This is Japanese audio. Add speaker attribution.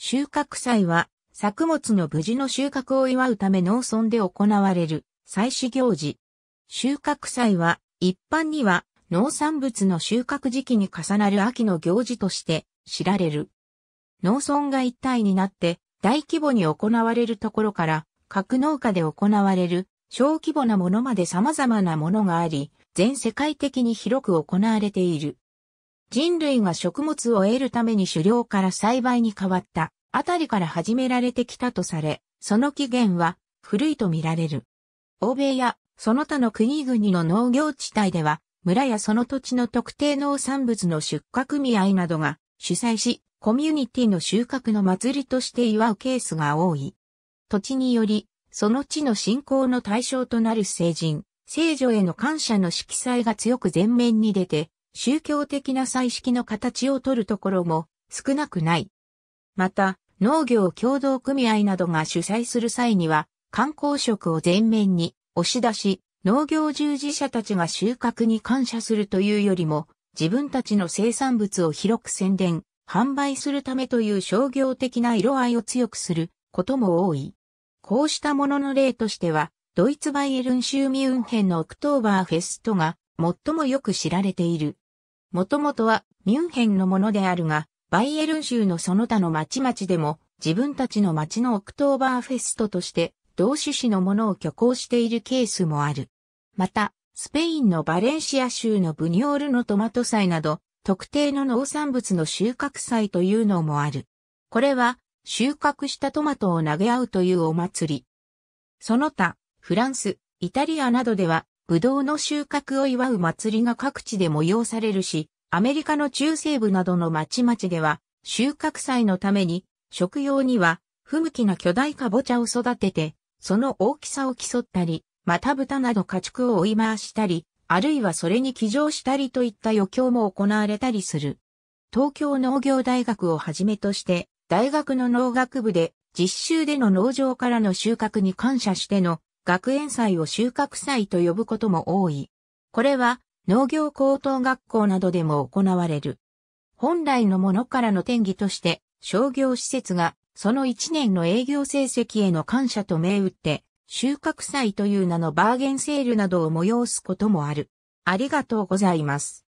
Speaker 1: 収穫祭は、作物の無事の収穫を祝うため農村で行われる祭祀行事。収穫祭は、一般には農産物の収穫時期に重なる秋の行事として知られる。農村が一体になって大規模に行われるところから、各農家で行われる小規模なものまで様々なものがあり、全世界的に広く行われている。人類が食物を得るために狩猟から栽培に変わったあたりから始められてきたとされ、その起源は古いと見られる。欧米やその他の国々の農業地帯では、村やその土地の特定農産物の出荷組合などが主催し、コミュニティの収穫の祭りとして祝うケースが多い。土地により、その地の信仰の対象となる聖人、聖女への感謝の色彩が強く前面に出て、宗教的な彩色の形をとるところも少なくない。また、農業協同組合などが主催する際には、観光食を前面に押し出し、農業従事者たちが収穫に感謝するというよりも、自分たちの生産物を広く宣伝、販売するためという商業的な色合いを強くすることも多い。こうしたものの例としては、ドイツバイエルン州ミュンヘンのオクトーバーフェストが最もよく知られている。もともとはミュンヘンのものであるが、バイエルン州のその他の町々でも自分たちの町のオクトーバーフェストとして同種子のものを挙行しているケースもある。また、スペインのバレンシア州のブニョールのトマト祭など、特定の農産物の収穫祭というのもある。これは、収穫したトマトを投げ合うというお祭り。その他、フランス、イタリアなどでは、ブドウの収穫を祝う祭りが各地で催されるし、アメリカの中西部などの町々では、収穫祭のために、食用には、不向きな巨大カボチャを育てて、その大きさを競ったり、また豚など家畜を追い回したり、あるいはそれに騎乗したりといった余興も行われたりする。東京農業大学をはじめとして、大学の農学部で実習での農場からの収穫に感謝しての学園祭を収穫祭と呼ぶことも多い。これは農業高等学校などでも行われる。本来のものからの転技として商業施設がその1年の営業成績への感謝と銘打って収穫祭という名のバーゲンセールなどを催すこともある。ありがとうございます。